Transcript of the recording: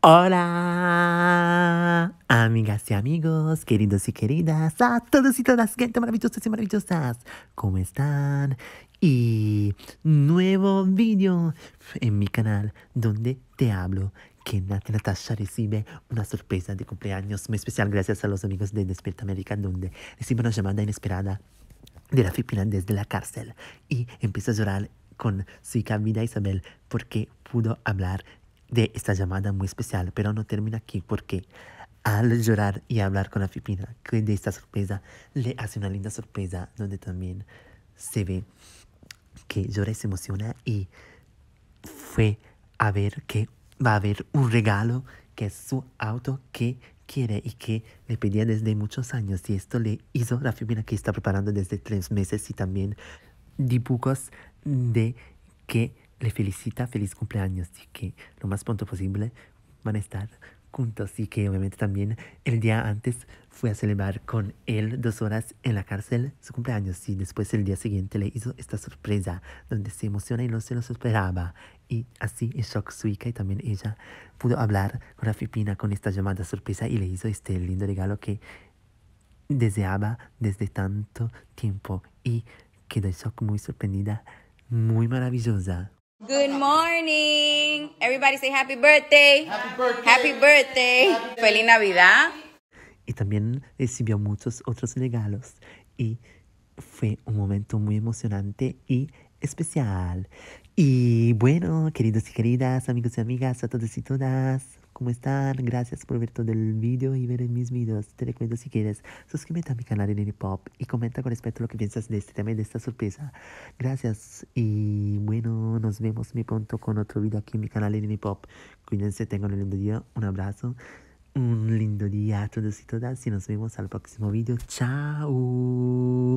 Hola, amigas y amigos, queridos y queridas, a todos y todas, gente maravillosas y maravillosas, ¿cómo están? Y nuevo vídeo en mi canal donde te hablo que Natasha recibe una sorpresa de cumpleaños muy especial gracias a los amigos de Despierta América donde recibe una llamada inesperada de la Filipina de la cárcel y empieza a llorar con su hija Vida Isabel porque pudo hablar de esta llamada muy especial, pero no termina aquí porque al llorar y hablar con la Fipina que de esta sorpresa, le hace una linda sorpresa donde también se ve que llora y se emociona y fue a ver que va a haber un regalo que es su auto que quiere y que le pedía desde muchos años y esto le hizo la Fipina que está preparando desde tres meses y también dibujos de que le felicita, feliz cumpleaños y que lo más pronto posible van a estar juntos y que obviamente también el día antes fue a celebrar con él dos horas en la cárcel su cumpleaños y después el día siguiente le hizo esta sorpresa donde se emociona y no se lo esperaba y así en shock su y también ella pudo hablar con la Filipina con esta llamada sorpresa y le hizo este lindo regalo que deseaba desde tanto tiempo y quedó en shock muy sorprendida, muy maravillosa. Good morning. Everybody say happy birthday. Happy birthday. Feliz Navidad. Y también recibió muchos otros regalos y fue un momento muy emocionante y especial. Y bueno, queridos y queridas, amigos y amigas, a todos y todas, ¿cómo están? Gracias por ver todo el vídeo y ver mis vídeos. Te recomiendo, si quieres, suscríbete a mi canal en Pop y comenta con respecto a lo que piensas de este tema y de esta sorpresa. Gracias y bueno, nos vemos muy pronto con otro vídeo aquí en mi canal en Pop. Cuídense, tengan un lindo día, un abrazo, un lindo día a todos y todas y nos vemos al próximo vídeo. Chao.